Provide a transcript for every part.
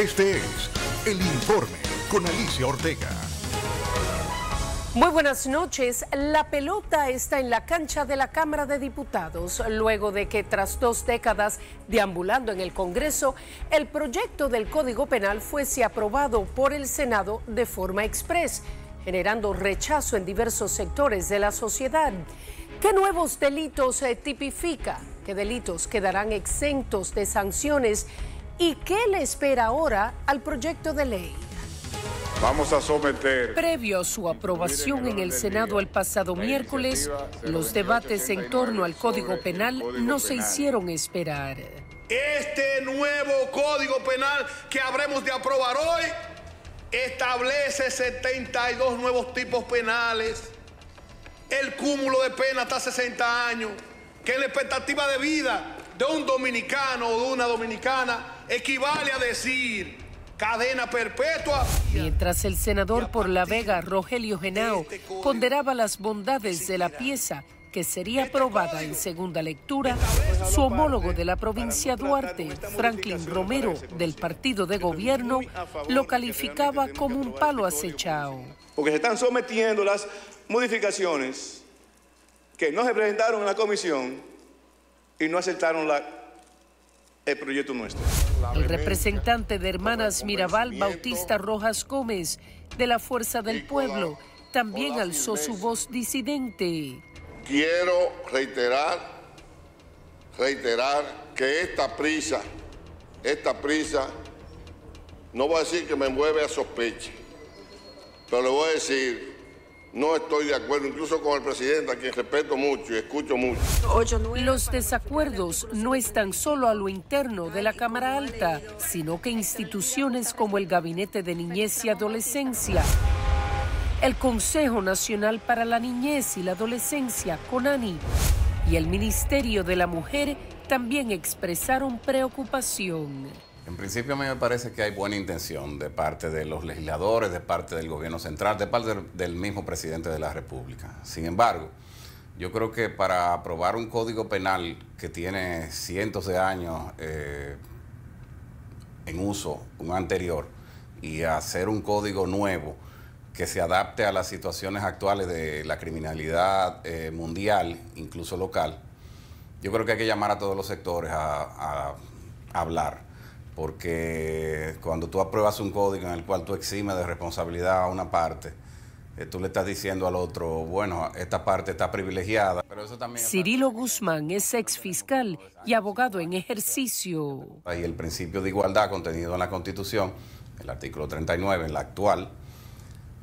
Este es El Informe con Alicia Ortega. Muy buenas noches. La pelota está en la cancha de la Cámara de Diputados, luego de que tras dos décadas deambulando en el Congreso, el proyecto del Código Penal fuese aprobado por el Senado de forma express, generando rechazo en diversos sectores de la sociedad. ¿Qué nuevos delitos tipifica? ¿Qué delitos quedarán exentos de sanciones? y qué le espera ahora al proyecto de ley. Vamos a someter. Previo a su aprobación en el Senado el pasado miércoles, los debates en torno al Código Penal no se hicieron esperar. Este nuevo Código Penal que habremos de aprobar hoy establece 72 nuevos tipos penales, el cúmulo de pena hasta 60 años, que la expectativa de vida de un dominicano o de una dominicana equivale a decir cadena perpetua. Mientras el senador por La Vega, Rogelio Genao, este ponderaba las bondades de la pieza que sería este aprobada en segunda lectura, su homólogo de la provincia Duarte, Franklin Romero, del partido de gobierno, lo calificaba como un palo este acechado. Porque se están sometiendo las modificaciones que no se presentaron en la comisión y no aceptaron el proyecto nuestro. El representante de Hermanas Mirabal, Bautista Rojas Gómez, de la Fuerza del Pueblo, también alzó su voz disidente. Quiero reiterar, reiterar que esta prisa, esta prisa, no voy a decir que me mueve a sospecha, pero le voy a decir no estoy de acuerdo, incluso con el presidente, a quien respeto mucho y escucho mucho. Los desacuerdos no están solo a lo interno de la Cámara Alta, sino que instituciones como el Gabinete de Niñez y Adolescencia, el Consejo Nacional para la Niñez y la Adolescencia, CONANI, y el Ministerio de la Mujer también expresaron preocupación. En principio a mí me parece que hay buena intención de parte de los legisladores, de parte del gobierno central, de parte del, mismo presidente de la República. Sin embargo, yo creo que para aprobar un código penal que tiene cientos de años eh, en uso, un anterior, y hacer un código nuevo que se adapte a las situaciones actuales de la criminalidad eh, mundial, incluso local, yo creo que hay que llamar a todos los sectores a hablar porque cuando tú apruebas un código en el cual tú eximes de responsabilidad a una parte, eh, tú le estás diciendo al otro, bueno, esta parte está privilegiada. Cirilo Guzmán es ex fiscal y abogado en ejercicio. Y el principio de igualdad contenido en la Constitución, el artículo 39, en la actual,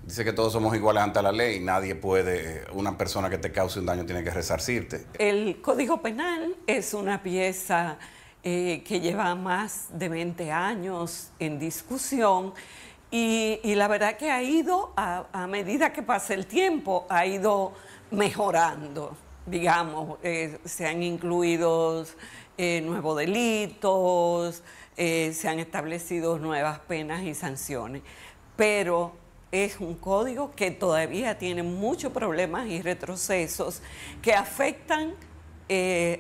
dice que todos somos iguales ante la ley y nadie puede, eh, una persona que te cause un daño tiene que resarcirte. El Código Penal es una pieza eh, que lleva más de 20 años en discusión y, la verdad que ha ido, a, medida que pasa el tiempo, ha ido mejorando, digamos, eh, se han incluido eh, nuevos delitos, se han establecido nuevas penas y sanciones, pero es un código que todavía tiene muchos problemas y retrocesos que afectan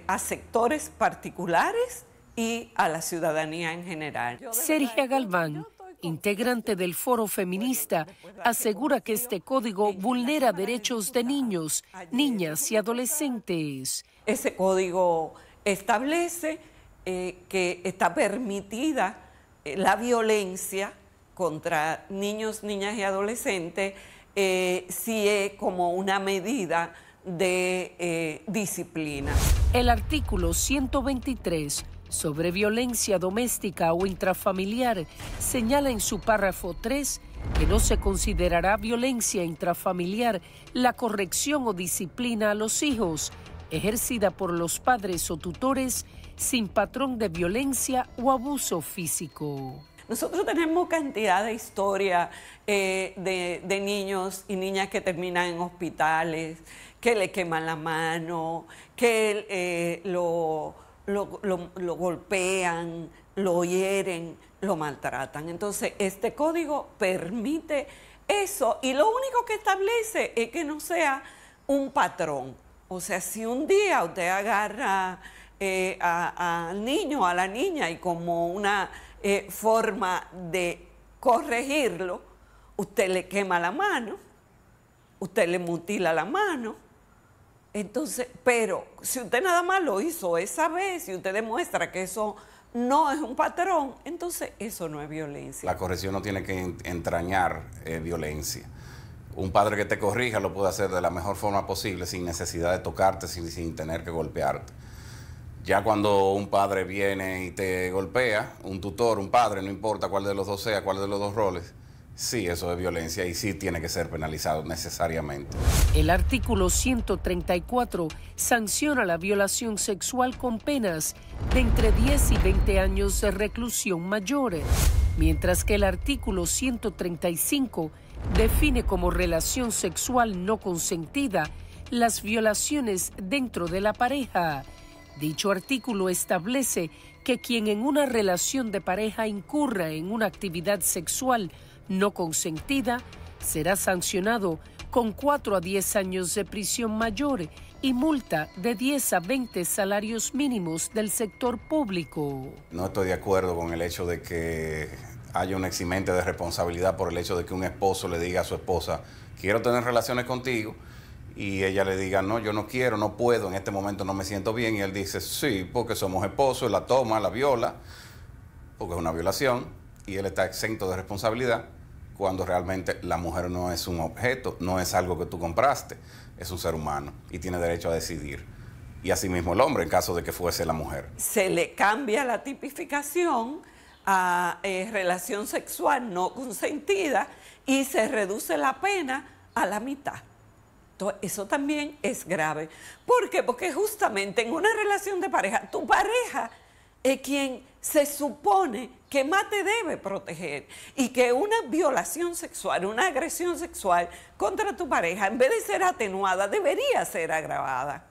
a sectores particulares y a la ciudadanía en general. Sergio Galván, integrante este del Foro Feminista, asegura que este código vulnera derechos de niños, niñas y adolescentes. Ese código establece eh, que está permitida eh, la violencia contra niños, niñas y adolescentes eh, si es como una medida de disciplina. El artículo 123 sobre violencia doméstica o intrafamiliar señala en su párrafo 3 que no se considerará violencia intrafamiliar la corrección o disciplina a los hijos ejercida por los padres o tutores sin patrón de violencia o abuso físico. Nosotros tenemos cantidad de historia eh, de, niños y niñas que terminan en hospitales, que le queman la mano, que eh, lo lo, golpean, lo hieren, lo maltratan. Entonces, este código permite eso y lo único que establece es que no sea un patrón. O sea, si un día usted agarra eh, al niño, a la niña y como una eh, forma de corregirlo, usted le quema la mano, usted le mutila la mano, entonces, pero si usted nada más lo hizo esa vez y usted demuestra que eso no es un patrón, entonces eso no es violencia. La corrección no tiene que entrañar eh, violencia. Un padre que te corrija lo puede hacer de la mejor forma posible, sin necesidad de tocarte, sin tener que golpearte. Ya cuando un padre viene y te golpea, un tutor, un padre, no importa cuál de los dos sea, cuál de los dos roles, Sí, eso es violencia y sí tiene que ser penalizado necesariamente. El artículo 134 sanciona la violación sexual con penas de entre 10 y 20 años de reclusión mayores, mientras que el artículo 135 define como relación sexual no consentida las violaciones dentro de la pareja. Dicho artículo establece que quien en una relación de pareja incurra en una actividad sexual no consentida, será sancionado con 4 a 10 años de prisión mayor y multa de 10 a 20 salarios mínimos del sector público. No estoy de acuerdo con el hecho de que haya un eximente de responsabilidad por el hecho de que un esposo le diga a su esposa, quiero tener relaciones contigo, y ella le diga, no, yo no quiero, no puedo, en este momento no me siento bien, y él dice, sí, porque somos esposos, la toma, la viola, porque es una violación, y él está exento de responsabilidad cuando realmente la mujer no es un objeto, no es algo que tú compraste, es un ser humano y tiene derecho a decidir. Y asimismo el hombre en caso de que fuese la mujer. Se le cambia la tipificación a eh, relación sexual no consentida y se reduce la pena a la mitad. Entonces, eso también es grave. ¿Por qué? Porque justamente en una relación de pareja, tu pareja es quien se supone que más te debe proteger y que una violación sexual, una agresión sexual contra tu pareja, en vez de ser atenuada, debería ser agravada.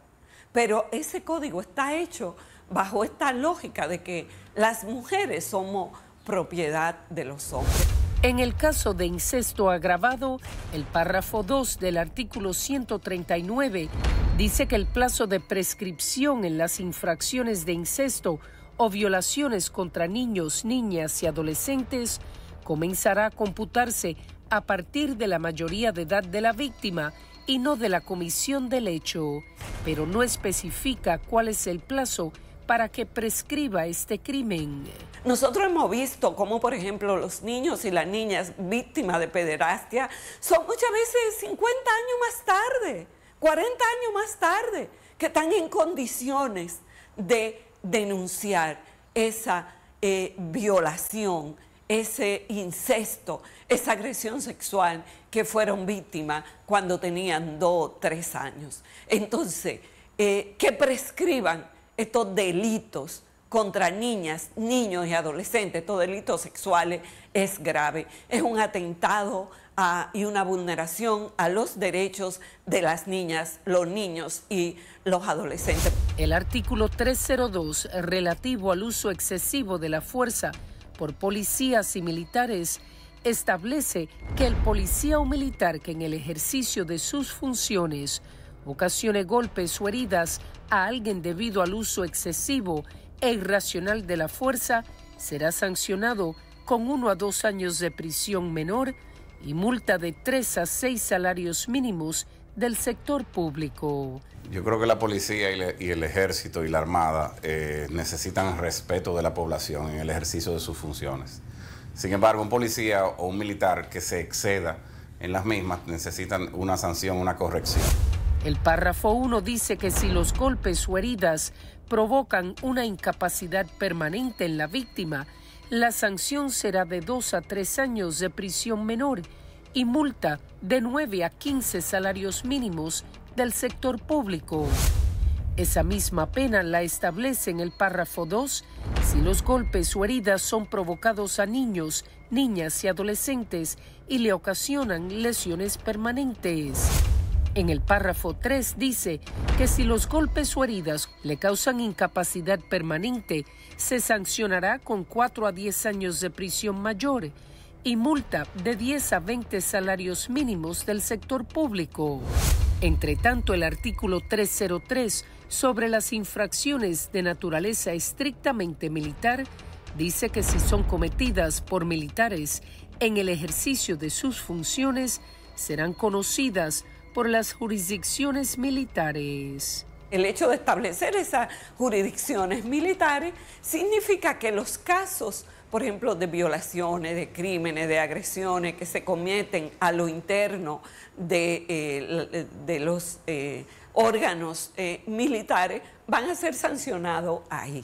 Pero ese código está hecho bajo esta lógica de que las mujeres somos propiedad de los hombres. En el caso de incesto agravado, el párrafo 2 del artículo 139 dice que el plazo de prescripción en las infracciones de incesto o violaciones contra niños, niñas y adolescentes comenzará a computarse a partir de la mayoría de edad de la víctima y no de la comisión del hecho, pero no especifica cuál es el plazo para que prescriba este crimen. Nosotros hemos visto cómo, por ejemplo, los niños y las niñas víctimas de pederastia son muchas veces 50 años más tarde, 40 años más tarde, que están en condiciones de denunciar esa eh, violación, ese incesto, esa agresión sexual que fueron víctimas cuando tenían dos, tres años. Entonces, eh, que prescriban estos delitos contra niñas, niños y adolescentes, estos delitos sexuales es grave, es un atentado y una vulneración a los derechos de las niñas, los niños y los adolescentes. El artículo 302 relativo al uso excesivo de la fuerza por policías y militares establece que el policía o militar que en el ejercicio de sus funciones ocasione golpes o heridas a alguien debido al uso excesivo e irracional de la fuerza será sancionado con uno a dos años de prisión menor y multa de tres a seis salarios mínimos del sector público. Yo creo que la policía y, el ejército y la armada eh, necesitan respeto de la población en el ejercicio de sus funciones. Sin embargo, un policía o un militar que se exceda en las mismas necesitan una sanción, una corrección. El párrafo 1 dice que si los golpes o heridas provocan una incapacidad permanente en la víctima, la sanción será de dos a tres años de prisión menor y multa de 9 a 15 salarios mínimos del sector público. Esa misma pena la establece en el párrafo 2 si los golpes o heridas son provocados a niños, niñas y adolescentes y le ocasionan lesiones permanentes. En el párrafo 3 dice que si los golpes o heridas le causan incapacidad permanente, se sancionará con 4 a 10 años de prisión mayor y multa de 10 a 20 salarios mínimos del sector público. Entre tanto, el artículo 303 sobre las infracciones de naturaleza estrictamente militar dice que si son cometidas por militares en el ejercicio de sus funciones, serán conocidas por las jurisdicciones militares. El hecho de establecer esas jurisdicciones militares significa que los casos, por ejemplo, de violaciones, de crímenes, de agresiones que se cometen a lo interno de, eh, los eh, órganos eh, militares, van a ser sancionados ahí.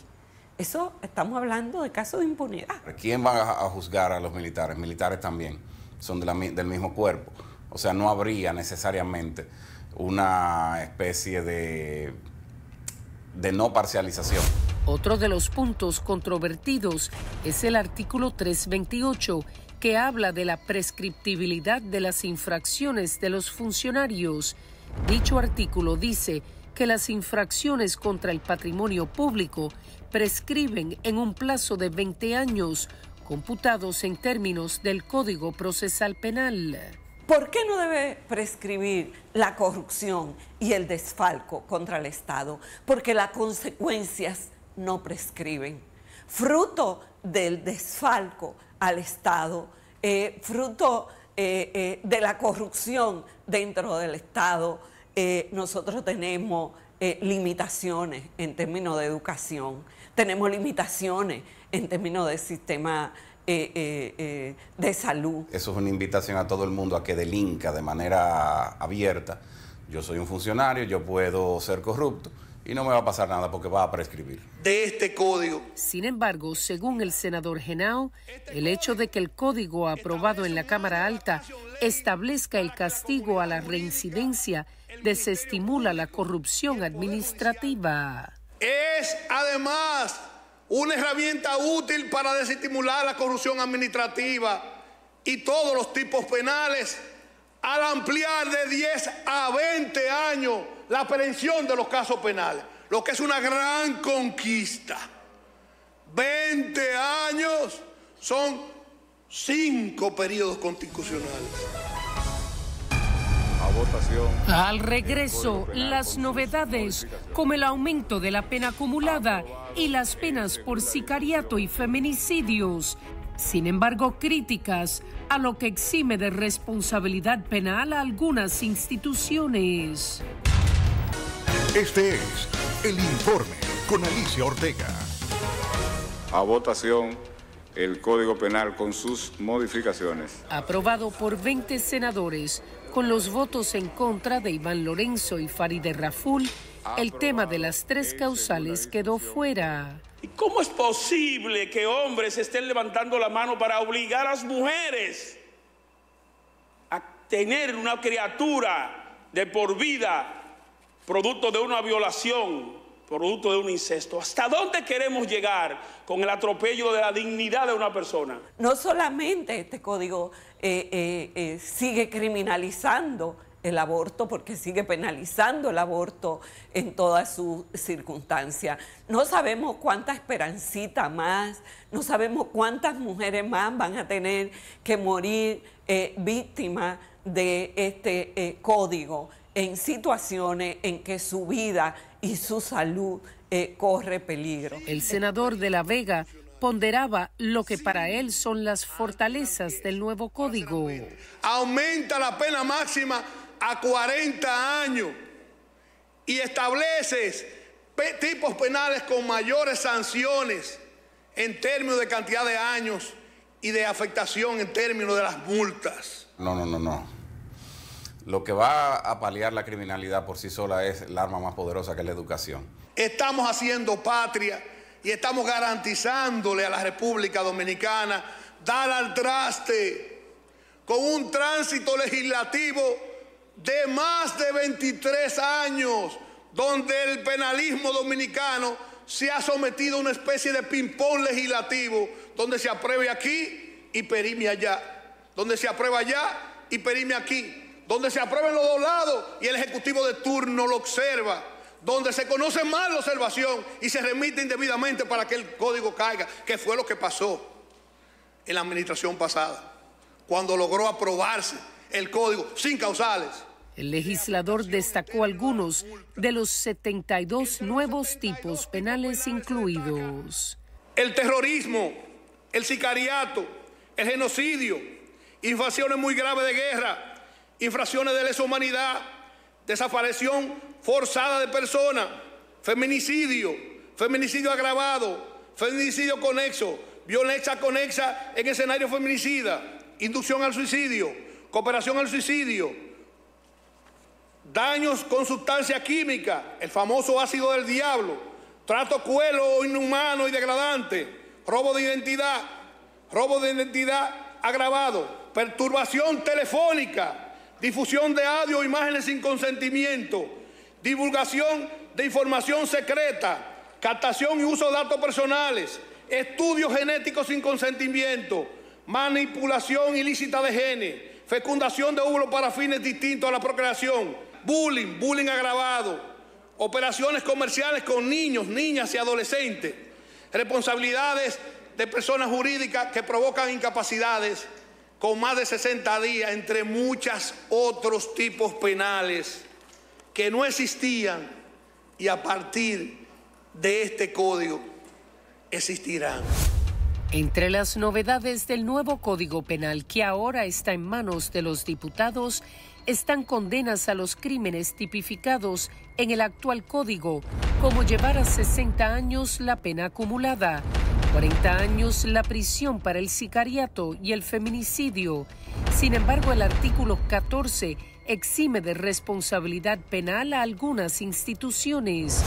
Eso estamos hablando de casos de impunidad. ¿Quién va a juzgar a los militares? Militares también, son del mismo cuerpo. O sea, no habría necesariamente una especie de, de no parcialización. Otro de los puntos controvertidos es el artículo 328, que habla de la prescriptibilidad de las infracciones de los funcionarios. Dicho artículo dice que las infracciones contra el patrimonio público prescriben en un plazo de 20 años, computados en términos del Código Procesal Penal. ¿Por qué no debe prescribir la corrupción y el desfalco contra el Estado? Porque las consecuencias no prescriben. Fruto del desfalco al Estado, eh, fruto eh, eh, de la corrupción dentro del Estado, nosotros tenemos limitaciones en términos de educación, tenemos limitaciones en términos de sistema eh, eh, eh, de salud. Eso es una invitación a todo el mundo a que delinca de manera abierta. Yo soy un funcionario, yo puedo ser corrupto y no me va a pasar nada porque va a prescribir. De este código. Sin embargo, según el senador Genao, el hecho de que el código aprobado en la Cámara Alta establezca el castigo a la reincidencia desestimula la corrupción administrativa. Es además una herramienta útil para desestimular la corrupción administrativa y todos los tipos penales al ampliar de 10 a 20 años la prevención de los casos penales, lo que es una gran conquista. 20 años son 5 periodos constitucionales. Al regreso, las novedades, como el aumento de la pena acumulada y las penas por sicariato y feminicidios. Sin embargo, críticas a lo que exime de responsabilidad penal a algunas instituciones. Este es el informe con Alicia Ortega. A votación el Código Penal con sus modificaciones. Aprobado por 20 senadores, con los votos en contra de Iván Lorenzo y Farideh Raful, el tema de las tres causales quedó fuera. ¿Cómo es posible que hombres estén levantando la mano para obligar a las mujeres a tener una criatura de por vida producto de una violación producto de un incesto. ¿Hasta dónde queremos llegar con el atropello de la dignidad de una persona? No solamente este código eh, eh, eh, sigue criminalizando el aborto porque sigue penalizando el aborto en todas sus circunstancias. No sabemos cuánta esperancita más, no sabemos cuántas mujeres más van a tener que morir víctimas de este código en situaciones en que su vida y su salud eh, corre peligro. El senador de La Vega ponderaba lo que para él son las fortalezas del nuevo código. Aumenta la pena máxima a 40 años y estableces tipos penales con mayores sanciones en términos de cantidad de años y de afectación en términos de las multas. No, no, no, no lo que va a paliar la criminalidad por sí sola es la arma más poderosa que es la educación. Estamos haciendo patria y estamos garantizándole a la República Dominicana dar al traste con un tránsito legislativo de más de 23 años, donde el penalismo dominicano se ha sometido a una especie de ping-pong legislativo, donde se apruebe aquí y perime allá, donde se aprueba allá y perime aquí donde se aprueben los dos lados y el ejecutivo de turno lo observa, donde se conoce mal la observación y se remite indebidamente para que el código caiga, que fue lo que pasó en la administración pasada, cuando logró aprobarse el código sin causales. El legislador destacó algunos de los 72 nuevos tipos penales incluidos. El terrorismo, el sicariato, el genocidio, invasiones muy graves de guerra, infracciones de lesa humanidad, desaparición forzada de personas, feminicidio, feminicidio agravado, feminicidio conexo, violencia conexa en escenario feminicida, inducción al suicidio, cooperación al suicidio, daños con sustancia química, el famoso ácido del diablo, trato cuelo inhumano y degradante, robo de identidad, robo de identidad agravado, perturbación telefónica, difusión de audio imágenes sin consentimiento, divulgación de información secreta, captación y uso de datos personales, estudios genéticos sin consentimiento, manipulación ilícita de genes, fecundación de óvulos para fines distintos a la procreación, bullying, bullying agravado, operaciones comerciales con niños, niñas y adolescentes, responsabilidades de personas jurídicas que provocan incapacidades, con más de 60 días, entre muchos otros tipos penales que no existían y a partir de este código existirán. Entre las novedades del nuevo Código Penal que ahora está en manos de los diputados están condenas a los crímenes tipificados en el actual código, como llevar a 60 años la pena acumulada, 40 años la prisión para el sicariato y el feminicidio. Sin embargo, el artículo 14 exime de responsabilidad penal a algunas instituciones,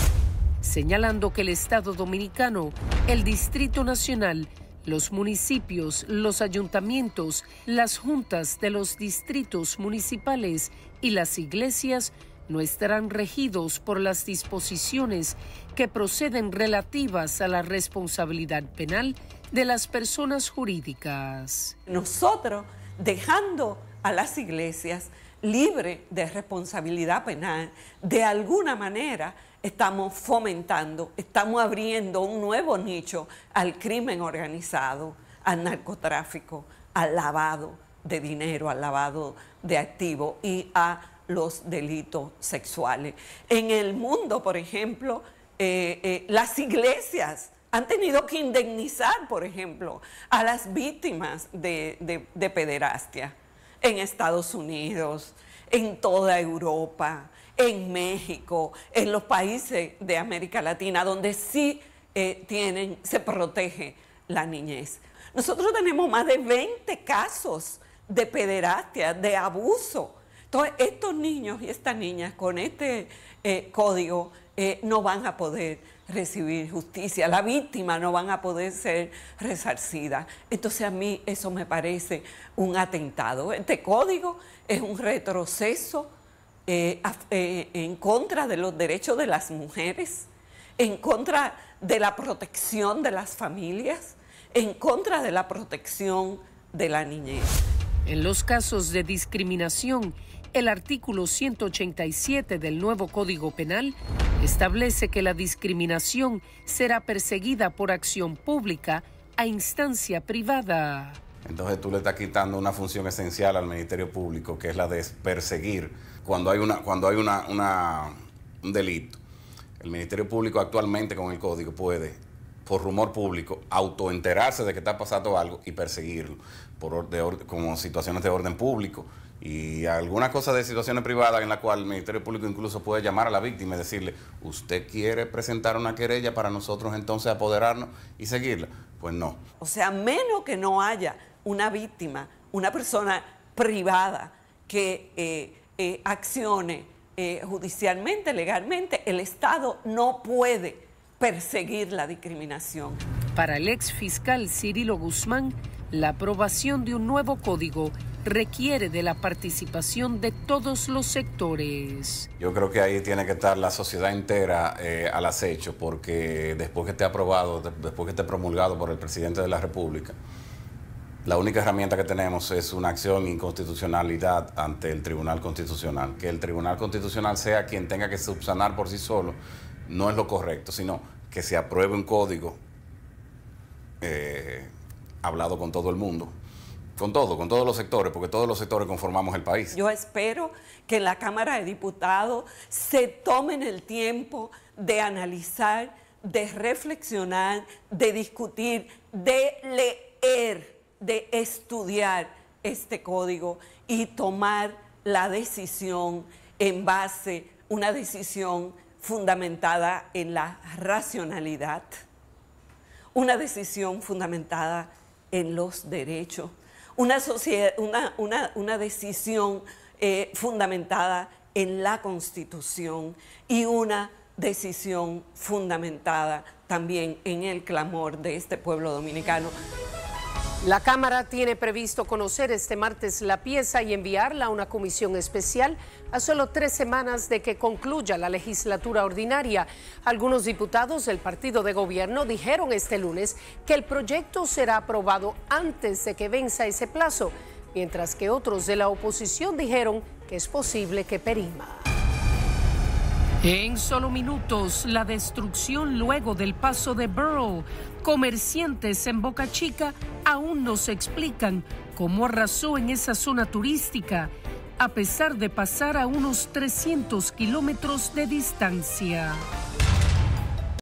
señalando que el Estado dominicano, el Distrito Nacional, los municipios, los ayuntamientos, las juntas de los distritos municipales y las iglesias no estarán regidos por las disposiciones que proceden relativas a la responsabilidad penal de las personas jurídicas. Nosotros, dejando a las iglesias libre de responsabilidad penal, de alguna manera estamos fomentando, estamos abriendo un nuevo nicho al crimen organizado, al narcotráfico, al lavado de dinero, al lavado de activos y a los delitos sexuales. En el mundo, por ejemplo, eh, eh, las iglesias han tenido que indemnizar, por ejemplo, a las víctimas de, pederastia en Estados Unidos, en toda Europa, en México, en los países de América Latina, donde sí eh, tienen, se protege la niñez. Nosotros tenemos más de 20 casos de pederastia, de abuso entonces, estos niños y estas niñas con este eh, código eh, no van a poder recibir justicia, la víctima no van a poder ser resarcida. Entonces a mí eso me parece un atentado. Este código es un retroceso eh, en contra de los derechos de las mujeres, en contra de la protección de las familias, en contra de la protección de la niñez. En los casos de discriminación, el artículo 187 del nuevo Código Penal establece que la discriminación será perseguida por acción pública a instancia privada. Entonces tú le estás quitando una función esencial al Ministerio Público, que es la de perseguir cuando hay, una, cuando hay una, un delito. El Ministerio Público actualmente con el código puede, por rumor público, autoenterarse de que está pasando algo y perseguirlo por como situaciones de orden público y alguna cosa de situaciones privadas en la cual el Ministerio Público incluso puede llamar a la víctima y decirle, usted quiere presentar una querella para nosotros entonces apoderarnos y seguirla. Pues no. O sea, menos que no haya una víctima, una persona privada que eh, eh, accione eh, judicialmente, legalmente, el Estado no puede perseguir la discriminación. Para el ex fiscal Cirilo Guzmán, la aprobación de un nuevo código requiere de la participación de todos los sectores. Yo creo que ahí tiene que estar la sociedad entera eh, al acecho, porque después que esté aprobado, después que esté promulgado por el presidente de la República, la única herramienta que tenemos es una acción inconstitucionalidad ante el Tribunal Constitucional. Que el Tribunal Constitucional sea quien tenga que subsanar por sí solo no es lo correcto, sino que se apruebe un código eh, hablado con todo el mundo, con todo, con todos los sectores, porque todos los sectores conformamos el país. Yo espero que en la Cámara de Diputados se tomen el tiempo de analizar, de reflexionar, de discutir, de leer, de estudiar este código y tomar la decisión en base, una decisión fundamentada en la racionalidad, una decisión fundamentada en los derechos una, una, una, decisión eh, fundamentada en la Constitución y una decisión fundamentada también en el clamor de este pueblo dominicano. La Cámara tiene previsto conocer este martes la pieza y enviarla a una comisión especial a solo tres semanas de que concluya la legislatura ordinaria. Algunos diputados del partido de gobierno dijeron este lunes que el proyecto será aprobado antes de que venza ese plazo, mientras que otros de la oposición dijeron que es posible que perima. En solo minutos, la destrucción luego del paso de Burrow. Comerciantes en Boca Chica aún nos explican cómo arrasó en esa zona turística, a pesar de pasar a unos 300 kilómetros de distancia.